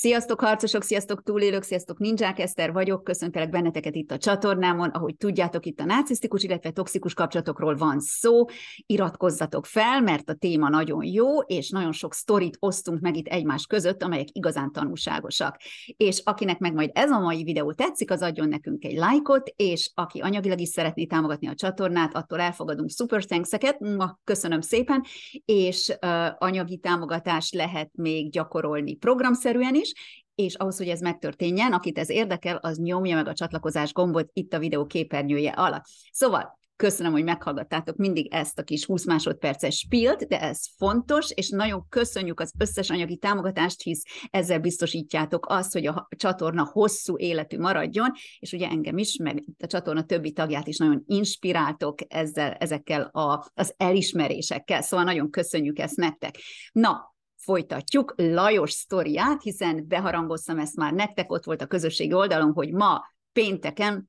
Sziasztok harcosok, sziasztok túlélők, sziasztok ninják, Eszter vagyok, köszöntelek benneteket itt a csatornámon, ahogy tudjátok, itt a nácisztikus, illetve toxikus kapcsolatokról van szó, iratkozzatok fel, mert a téma nagyon jó, és nagyon sok sztorit osztunk meg itt egymás között, amelyek igazán tanulságosak. És akinek meg majd ez a mai videó tetszik, az adjon nekünk egy lájkot, és aki anyagilag is szeretné támogatni a csatornát, attól elfogadunk super thanks-eket, köszönöm szépen, és uh, anyagi támogatást lehet még gyakorolni programszerűen is, is, és ahhoz, hogy ez megtörténjen, akit ez érdekel, az nyomja meg a csatlakozás gombot itt a videó képernyője alatt. Szóval Köszönöm, hogy meghallgattátok mindig ezt a kis 20 másodperces spilt, de ez fontos, és nagyon köszönjük az összes anyagi támogatást, hisz ezzel biztosítjátok azt, hogy a csatorna hosszú életű maradjon, és ugye engem is, meg a csatorna többi tagját is nagyon inspiráltok ezzel, ezekkel a, az elismerésekkel, szóval nagyon köszönjük ezt nektek. Na, folytatjuk Lajos sztoriát, hiszen beharangoztam ezt már nektek, ott volt a közösségi oldalon, hogy ma pénteken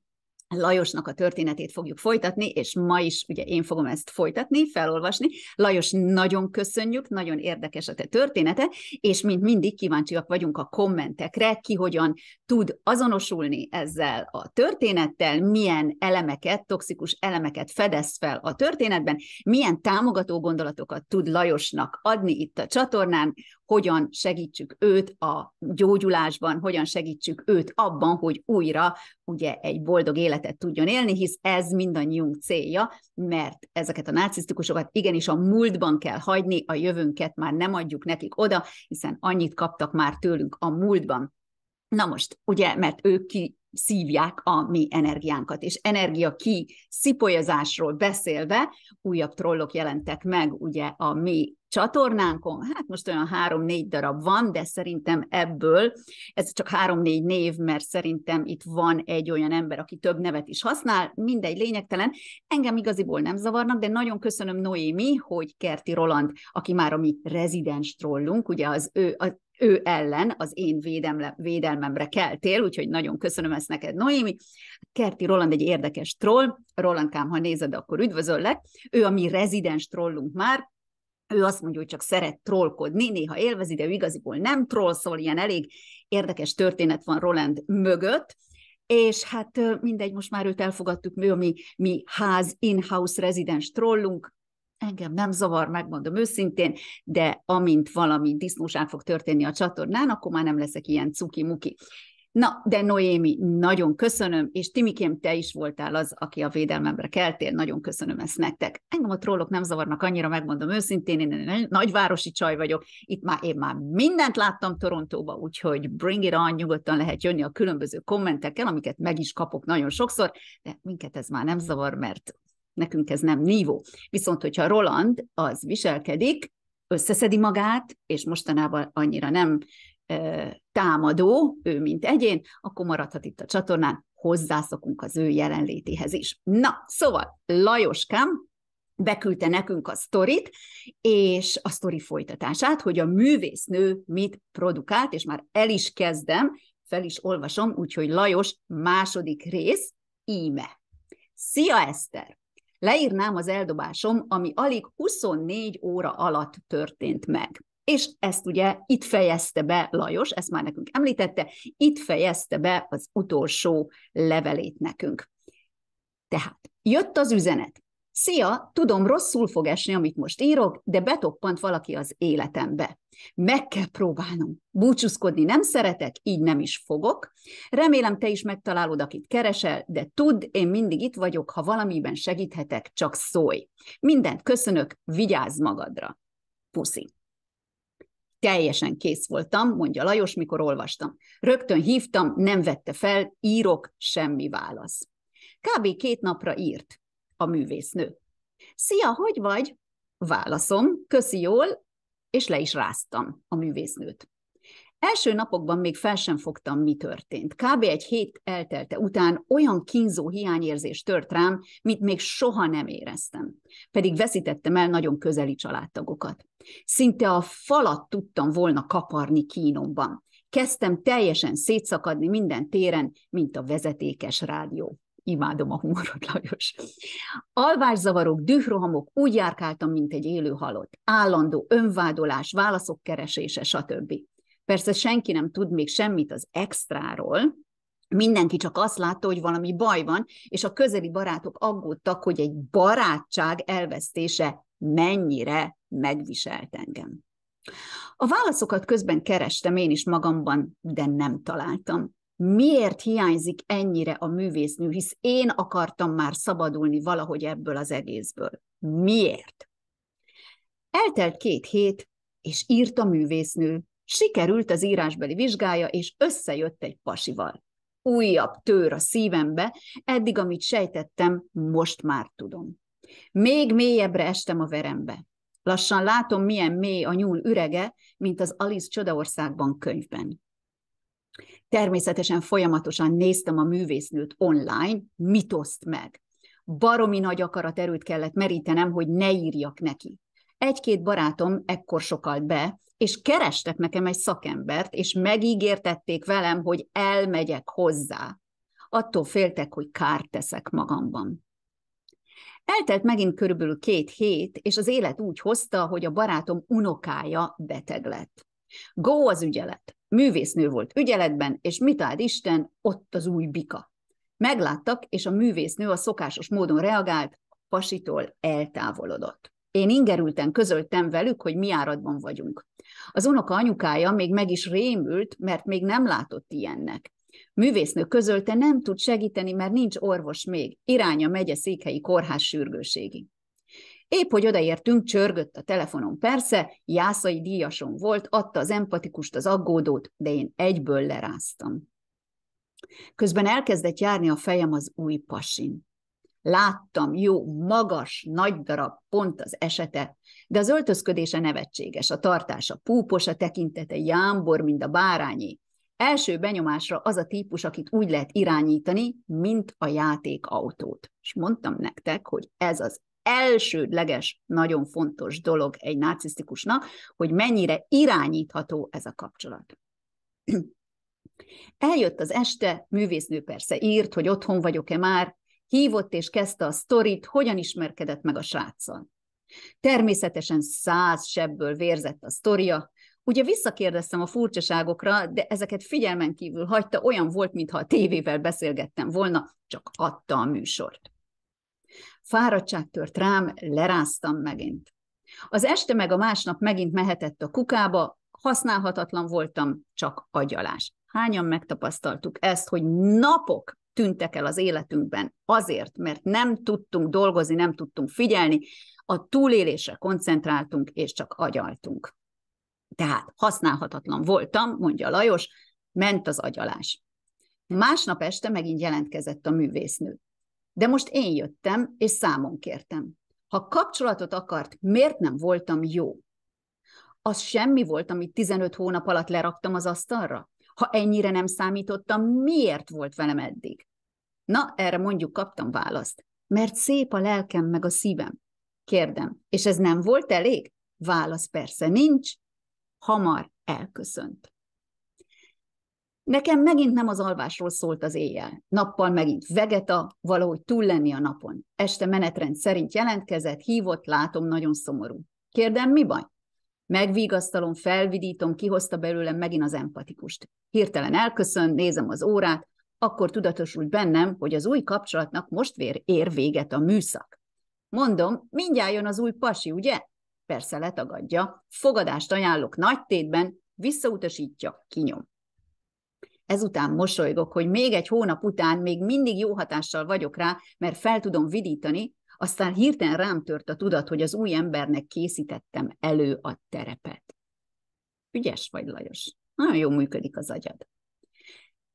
Lajosnak a történetét fogjuk folytatni, és ma is ugye én fogom ezt folytatni, felolvasni. Lajos, nagyon köszönjük, nagyon érdekes a te története, és mint mindig kíváncsiak vagyunk a kommentekre, ki hogyan tud azonosulni ezzel a történettel, milyen elemeket, toxikus elemeket fedez fel a történetben, milyen támogató gondolatokat tud Lajosnak adni itt a csatornán, hogyan segítsük őt a gyógyulásban, hogyan segítsük őt abban, hogy újra ugye egy boldog életet tudjon élni, hisz ez mindannyiunk célja, mert ezeket a narcisztikusokat igenis a múltban kell hagyni, a jövőnket már nem adjuk nekik oda, hiszen annyit kaptak már tőlünk a múltban. Na most, ugye, mert ők ki, szívják a mi energiánkat. És energia ki szipolyozásról beszélve újabb trollok jelentek meg ugye a mi csatornánkon, hát most olyan három-négy darab van, de szerintem ebből, ez csak három-négy név, mert szerintem itt van egy olyan ember, aki több nevet is használ, mindegy, lényegtelen. Engem igaziból nem zavarnak, de nagyon köszönöm Noémi, hogy Kerti Roland, aki már a mi rezidens trollunk, ugye az ő, a, ő ellen az én védemle, védelmemre keltél, úgyhogy nagyon köszönöm ezt neked, Noémi. Kerti Roland egy érdekes troll, Roland kám, ha nézed, akkor üdvözöllek. Ő a mi rezidens trollunk már, ő azt mondja, hogy csak szeret trollkodni, néha élvezi, de ő igaziból nem troll, szóval ilyen elég érdekes történet van Roland mögött és hát mindegy, most már őt elfogadtuk, mi a mi, mi ház in-house rezidens trollunk, engem nem zavar, megmondom őszintén, de amint valami disznóság fog történni a csatornán, akkor már nem leszek ilyen cuki-muki. Na, de Noémi, nagyon köszönöm, és Timikém, te is voltál az, aki a védelmemre keltél, nagyon köszönöm ezt nektek. Engem a trollok nem zavarnak annyira, megmondom őszintén, én egy nagyvárosi csaj vagyok, itt már én már mindent láttam Torontóba, úgyhogy bring it on, nyugodtan lehet jönni a különböző kommentekkel, amiket meg is kapok nagyon sokszor, de minket ez már nem zavar, mert Nekünk ez nem nívó. Viszont, hogyha Roland az viselkedik, összeszedi magát, és mostanában annyira nem támadó, ő mint egyén, akkor maradhat itt a csatornán, hozzászokunk az ő jelenlétéhez is. Na, szóval Lajoskám beküldte nekünk a sztorit, és a sztori folytatását, hogy a művésznő mit produkált, és már el is kezdem, fel is olvasom, úgyhogy Lajos második rész, íme. Szia, Eszter! leírnám az eldobásom, ami alig 24 óra alatt történt meg. És ezt ugye itt fejezte be Lajos, ezt már nekünk említette, itt fejezte be az utolsó levelét nekünk. Tehát jött az üzenet. Szia, tudom, rosszul fog esni, amit most írok, de betoppant valaki az életembe. Meg kell próbálnom. Búcsúzkodni nem szeretek, így nem is fogok. Remélem, te is megtalálod, akit keresel, de tudd, én mindig itt vagyok, ha valamiben segíthetek, csak szólj. Mindent köszönök, vigyázz magadra. Puszi. Teljesen kész voltam, mondja Lajos, mikor olvastam. Rögtön hívtam, nem vette fel, írok, semmi válasz. Kb. két napra írt a művésznő. Szia, hogy vagy? Válaszom, köszi jól, és le is ráztam a művésznőt. Első napokban még fel sem fogtam, mi történt. Kb. egy hét eltelte után olyan kínzó hiányérzés tört rám, mint még soha nem éreztem. Pedig veszítettem el nagyon közeli családtagokat. Szinte a falat tudtam volna kaparni kínomban. Kezdtem teljesen szétszakadni minden téren, mint a vezetékes rádió. Imádom a humorot, Lajos. Alvászavarok, dührohamok, úgy járkáltam, mint egy élő halott. Állandó önvádolás, válaszok keresése, stb. Persze senki nem tud még semmit az extráról, mindenki csak azt látta, hogy valami baj van, és a közeli barátok aggódtak, hogy egy barátság elvesztése mennyire megviselt engem. A válaszokat közben kerestem én is magamban, de nem találtam miért hiányzik ennyire a művésznő, hisz én akartam már szabadulni valahogy ebből az egészből. Miért? Eltelt két hét, és írt a művésznő. Sikerült az írásbeli vizsgája, és összejött egy pasival. Újabb tör a szívembe, eddig, amit sejtettem, most már tudom. Még mélyebbre estem a verembe. Lassan látom, milyen mély a nyúl ürege, mint az Alice csodaországban könyvben. Természetesen folyamatosan néztem a művésznőt online, mit oszt meg. Baromi nagy akarat erőt kellett merítenem, hogy ne írjak neki. Egy-két barátom ekkor sokalt be, és kerestek nekem egy szakembert, és megígértették velem, hogy elmegyek hozzá. Attól féltek, hogy kárt teszek magamban. Eltelt megint körülbelül két hét, és az élet úgy hozta, hogy a barátom unokája beteg lett. Go az ügyelet művésznő volt ügyeletben, és mit áld Isten, ott az új bika. Megláttak, és a művésznő a szokásos módon reagált, pasitól eltávolodott. Én ingerülten közöltem velük, hogy mi áradban vagyunk. Az unoka anyukája még meg is rémült, mert még nem látott ilyennek. Művésznő közölte, nem tud segíteni, mert nincs orvos még, iránya megye székhelyi kórház sürgőségi. Épp, hogy odaértünk, csörgött a telefonom, persze, Jászai díjason volt, adta az empatikust, az aggódót, de én egyből leráztam. Közben elkezdett járni a fejem az új pasin. Láttam, jó, magas, nagy darab, pont az esete, de az öltözködése nevetséges, a tartása púpos, a tekintete jámbor, mint a bárányi. Első benyomásra az a típus, akit úgy lehet irányítani, mint a játékautót. És mondtam nektek, hogy ez az elsődleges, nagyon fontos dolog egy narcisztikusnak, hogy mennyire irányítható ez a kapcsolat. Eljött az este, művésznő persze írt, hogy otthon vagyok-e már, hívott és kezdte a sztorit, hogyan ismerkedett meg a sráccal. Természetesen száz sebből vérzett a sztoria, Ugye visszakérdeztem a furcsaságokra, de ezeket figyelmen kívül hagyta, olyan volt, mintha a tévével beszélgettem volna, csak adta a műsort. Fáradtság tört rám, leráztam megint. Az este meg a másnap megint mehetett a kukába, használhatatlan voltam, csak agyalás. Hányan megtapasztaltuk ezt, hogy napok tűntek el az életünkben azért, mert nem tudtunk dolgozni, nem tudtunk figyelni, a túlélésre koncentráltunk és csak agyaltunk. Tehát használhatatlan voltam, mondja Lajos, ment az agyalás. Másnap este megint jelentkezett a művésznő. De most én jöttem, és számon kértem. Ha kapcsolatot akart, miért nem voltam jó? Az semmi volt, amit 15 hónap alatt leraktam az asztalra? Ha ennyire nem számítottam, miért volt velem eddig? Na, erre mondjuk kaptam választ. Mert szép a lelkem meg a szívem. Kérdem, és ez nem volt elég? Válasz persze nincs. Hamar elköszönt. Nekem megint nem az alvásról szólt az éjjel. Nappal megint vegeta, valahogy túl lenni a napon. Este menetrend szerint jelentkezett, hívott, látom, nagyon szomorú. Kérdem, mi baj? Megvigasztalom, felvidítom, kihozta belőlem megint az empatikust. Hirtelen elköszön, nézem az órát, akkor tudatosult bennem, hogy az új kapcsolatnak most vér ér véget a műszak. Mondom, mindjárt jön az új pasi, ugye? Persze letagadja, fogadást ajánlok nagy tétben, visszautasítja, kinyom. Ezután mosolygok, hogy még egy hónap után még mindig jó hatással vagyok rá, mert fel tudom vidítani, aztán hirtelen rám tört a tudat, hogy az új embernek készítettem elő a terepet. Ügyes vagy, Lajos. Nagyon jól működik az agyad.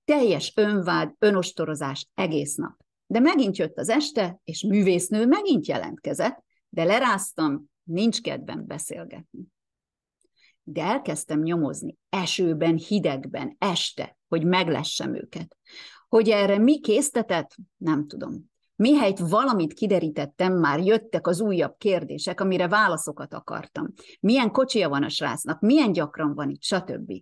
Teljes önvád, önostorozás egész nap. De megint jött az este, és művésznő megint jelentkezett, de leráztam, nincs kedvem beszélgetni. De elkezdtem nyomozni, esőben, hidegben, este hogy meglessem őket. Hogy erre mi késztetett, nem tudom. Mihelyt valamit kiderítettem, már jöttek az újabb kérdések, amire válaszokat akartam. Milyen kocsia van a srácnak, milyen gyakran van itt, stb.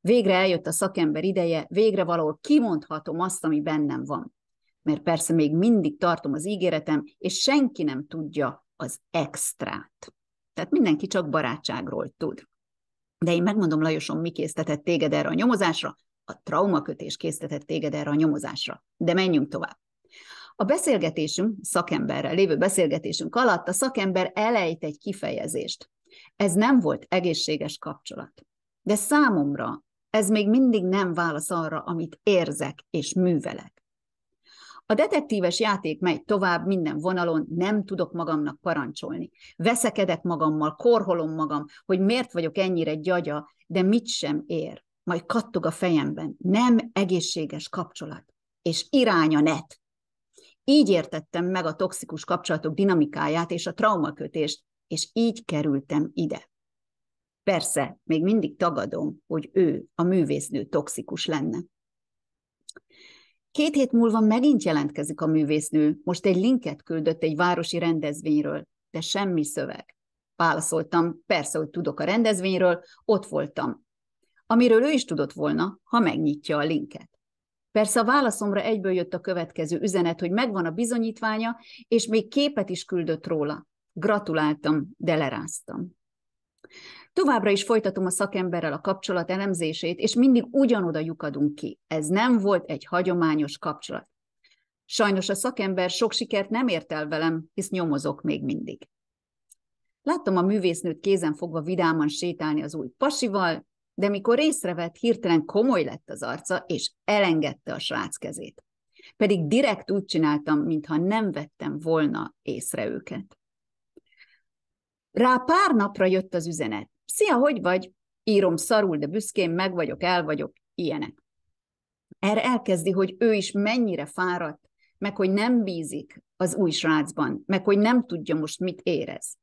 Végre eljött a szakember ideje, végre valahol kimondhatom azt, ami bennem van. Mert persze még mindig tartom az ígéretem, és senki nem tudja az extrát. Tehát mindenki csak barátságról tud. De én megmondom, Lajosom, mi késztetett téged erre a nyomozásra, a traumakötés késztetett téged erre a nyomozásra. De menjünk tovább. A beszélgetésünk, szakemberrel lévő beszélgetésünk alatt a szakember elejt egy kifejezést. Ez nem volt egészséges kapcsolat. De számomra ez még mindig nem válasz arra, amit érzek és művelek. A detektíves játék megy tovább minden vonalon, nem tudok magamnak parancsolni. Veszekedek magammal, korholom magam, hogy miért vagyok ennyire gyagya, de mit sem ér majd kattog a fejemben. Nem egészséges kapcsolat. És irány a net. Így értettem meg a toxikus kapcsolatok dinamikáját és a traumakötést, és így kerültem ide. Persze, még mindig tagadom, hogy ő, a művésznő toxikus lenne. Két hét múlva megint jelentkezik a művésznő, most egy linket küldött egy városi rendezvényről, de semmi szöveg. Válaszoltam, persze, hogy tudok a rendezvényről, ott voltam, amiről ő is tudott volna, ha megnyitja a linket. Persze a válaszomra egyből jött a következő üzenet, hogy megvan a bizonyítványa, és még képet is küldött róla. Gratuláltam, de leráztam. Továbbra is folytatom a szakemberrel a kapcsolat elemzését, és mindig ugyanoda lyukadunk ki. Ez nem volt egy hagyományos kapcsolat. Sajnos a szakember sok sikert nem ért el velem, hisz nyomozok még mindig. Láttam a művésznőt kézen fogva vidáman sétálni az új pasival, de mikor észrevett, hirtelen komoly lett az arca, és elengedte a srác kezét. Pedig direkt úgy csináltam, mintha nem vettem volna észre őket. Rá pár napra jött az üzenet. Szia, hogy vagy? Írom szarul, de büszkén meg vagyok, el vagyok, ilyenek. Erre elkezdi, hogy ő is mennyire fáradt, meg hogy nem bízik az új srácban, meg hogy nem tudja most, mit érez.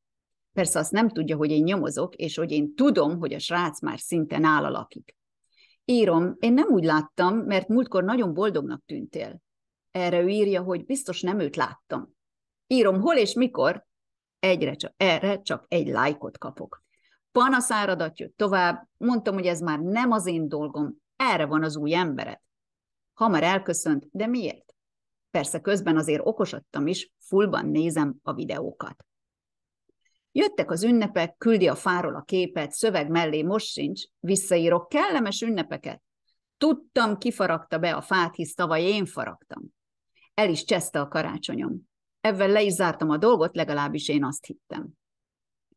Persze azt nem tudja, hogy én nyomozok, és hogy én tudom, hogy a srác már szinte nála lakik. Írom, én nem úgy láttam, mert múltkor nagyon boldognak tűntél. Erre ő írja, hogy biztos nem őt láttam. Írom, hol és mikor? Egyre csak, erre csak egy lájkot kapok. Panaszáradat jött tovább, mondtam, hogy ez már nem az én dolgom, erre van az új embered. Hamar elköszönt, de miért? Persze közben azért okosodtam is, fullban nézem a videókat. Jöttek az ünnepek, küldi a fáról a képet, szöveg mellé most sincs, visszaírok kellemes ünnepeket. Tudtam, kifaragta be a fát, hisz tavaly én faragtam. El is cseszte a karácsonyom. Ebben le is zártam a dolgot, legalábbis én azt hittem.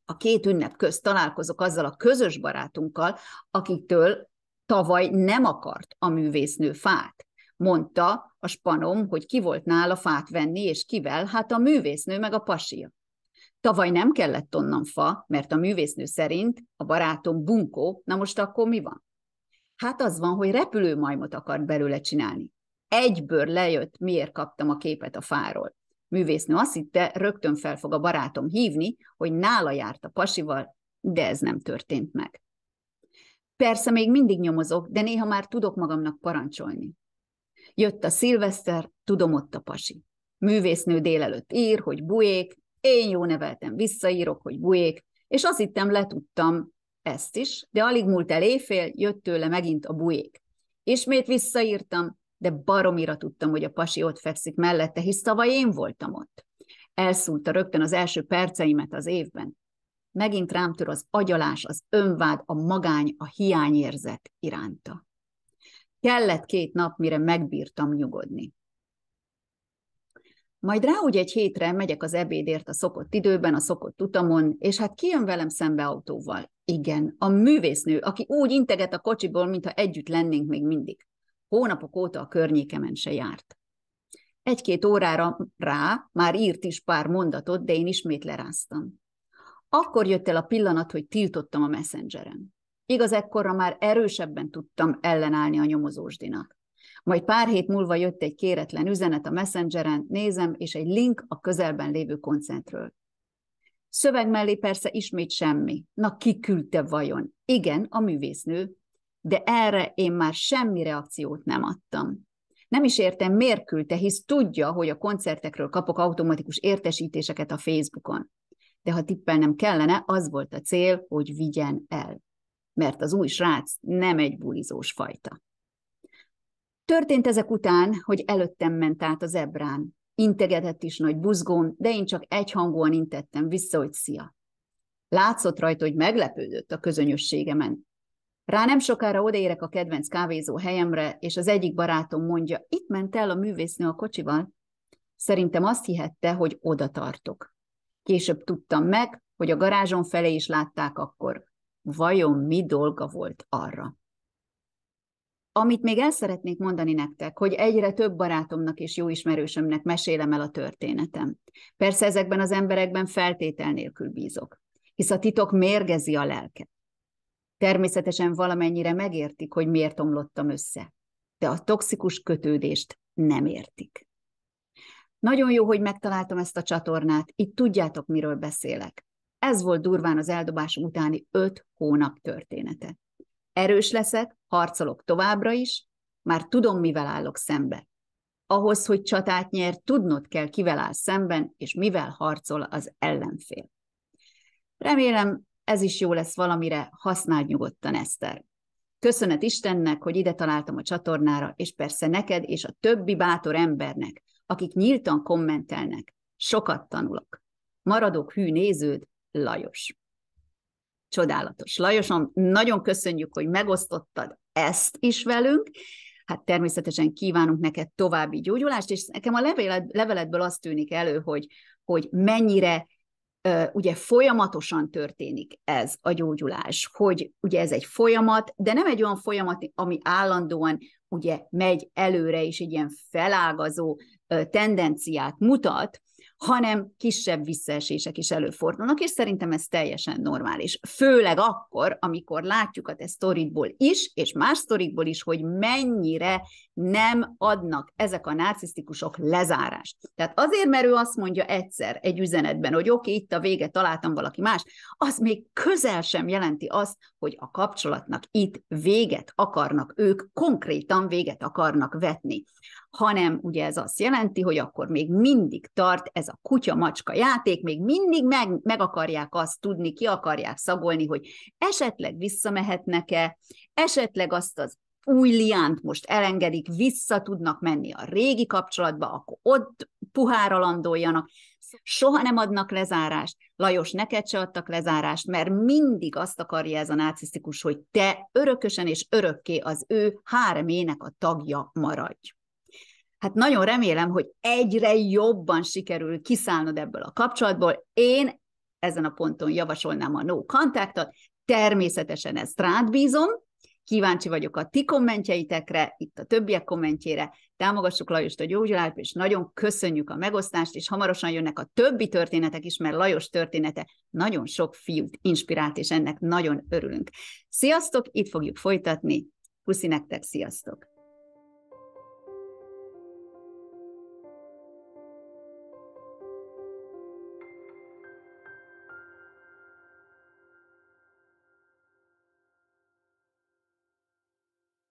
A két ünnep közt találkozok azzal a közös barátunkkal, akitől tavaly nem akart a művésznő fát. Mondta a spanom, hogy ki volt nála fát venni, és kivel, hát a művésznő meg a pasia. Tavaly nem kellett onnan fa, mert a művésznő szerint a barátom bunkó, na most akkor mi van? Hát az van, hogy repülő majmot akart belőle csinálni. Egyből lejött, miért kaptam a képet a fáról. Művésznő azt hitte, rögtön fel fog a barátom hívni, hogy nála járt a pasival, de ez nem történt meg. Persze még mindig nyomozok, de néha már tudok magamnak parancsolni. Jött a szilveszter, tudom ott a pasi. Művésznő délelőtt ír, hogy bujék, én jó neveltem, visszaírok, hogy bujék, és azt hittem, letudtam ezt is, de alig múlt el éjfél, jött tőle megint a bujék. Ismét visszaírtam, de baromira tudtam, hogy a pasi ott fekszik mellette, hisz tavaly én voltam ott. Elszúlta rögtön az első perceimet az évben. Megint rám tör az agyalás, az önvád, a magány, a hiányérzet iránta. Kellett két nap, mire megbírtam nyugodni. Majd rá úgy egy hétre megyek az ebédért a szokott időben, a szokott utamon, és hát kijön velem szembe autóval. Igen, a művésznő, aki úgy integet a kocsiból, mintha együtt lennénk még mindig. Hónapok óta a környékemen se járt. Egy-két órára rá már írt is pár mondatot, de én ismét leráztam. Akkor jött el a pillanat, hogy tiltottam a messengeren. Igaz, ekkorra már erősebben tudtam ellenállni a nyomozósdinak. Majd pár hét múlva jött egy kéretlen üzenet a messengeren, nézem, és egy link a közelben lévő koncertről. Szöveg mellé persze ismét semmi. Na, ki küldte vajon? Igen, a művésznő, de erre én már semmi reakciót nem adtam. Nem is értem, miért küldte, hisz tudja, hogy a koncertekről kapok automatikus értesítéseket a Facebookon. De ha tippelnem kellene, az volt a cél, hogy vigyen el. Mert az új srác nem egy bulizós fajta. Történt ezek után, hogy előttem ment át az ebrán. Integedett is nagy buzgón, de én csak egyhangúan intettem vissza, hogy szia. Látszott rajta, hogy meglepődött a közönösségemen. Rá nem sokára odaérek a kedvenc kávézó helyemre, és az egyik barátom mondja, itt ment el a művésznő a kocsival. Szerintem azt hihette, hogy oda tartok. Később tudtam meg, hogy a garázson felé is látták akkor. Vajon mi dolga volt arra? Amit még el szeretnék mondani nektek, hogy egyre több barátomnak és jó ismerősömnek mesélem el a történetem. Persze ezekben az emberekben feltétel nélkül bízok, hisz a titok mérgezi a lelket. Természetesen valamennyire megértik, hogy miért omlottam össze, de a toxikus kötődést nem értik. Nagyon jó, hogy megtaláltam ezt a csatornát, itt tudjátok, miről beszélek. Ez volt durván az eldobásom utáni öt hónap története. Erős leszek, harcolok továbbra is, már tudom, mivel állok szembe. Ahhoz, hogy csatát nyer, tudnod kell, kivel áll szemben, és mivel harcol az ellenfél. Remélem, ez is jó lesz valamire, használd nyugodtan, Eszter. Köszönet Istennek, hogy ide találtam a csatornára, és persze neked és a többi bátor embernek, akik nyíltan kommentelnek. Sokat tanulok. Maradok hű néződ, Lajos. Csodálatos. Lajosom, nagyon köszönjük, hogy megosztottad ezt is velünk. Hát természetesen kívánunk neked további gyógyulást, és nekem a levelet, leveledből azt tűnik elő, hogy, hogy mennyire ugye folyamatosan történik ez a gyógyulás, hogy ugye ez egy folyamat, de nem egy olyan folyamat, ami állandóan ugye megy előre, és egy ilyen felágazó tendenciát mutat, hanem kisebb visszaesések is előfordulnak, és szerintem ez teljesen normális. Főleg akkor, amikor látjuk a te sztoridból is, és más sztorikból is, hogy mennyire nem adnak ezek a narcisztikusok lezárást. Tehát azért, mert ő azt mondja egyszer egy üzenetben, hogy oké, okay, itt a vége, találtam valaki más, az még közel sem jelenti azt, hogy a kapcsolatnak itt véget akarnak, ők konkrétan véget akarnak vetni hanem ugye ez azt jelenti, hogy akkor még mindig tart ez a kutya-macska játék, még mindig meg, meg akarják azt tudni, ki akarják szagolni, hogy esetleg visszamehetnek-e, esetleg azt az új liánt most elengedik, vissza tudnak menni a régi kapcsolatba, akkor ott puhára landoljanak. Soha nem adnak lezárást. Lajos, neked se adtak lezárást, mert mindig azt akarja ez a narcisztikus, hogy te örökösen és örökké az ő háremének a tagja maradj. Hát nagyon remélem, hogy egyre jobban sikerül kiszállnod ebből a kapcsolatból. Én ezen a ponton javasolnám a no contactot, természetesen ezt rád bízom, Kíváncsi vagyok a ti kommentjeitekre, itt a többiek kommentjére. Támogassuk Lajost a gyógyulásba, és nagyon köszönjük a megosztást, és hamarosan jönnek a többi történetek is, mert Lajos története nagyon sok fiút inspirált, és ennek nagyon örülünk. Sziasztok, itt fogjuk folytatni. Puszi nektek, sziasztok!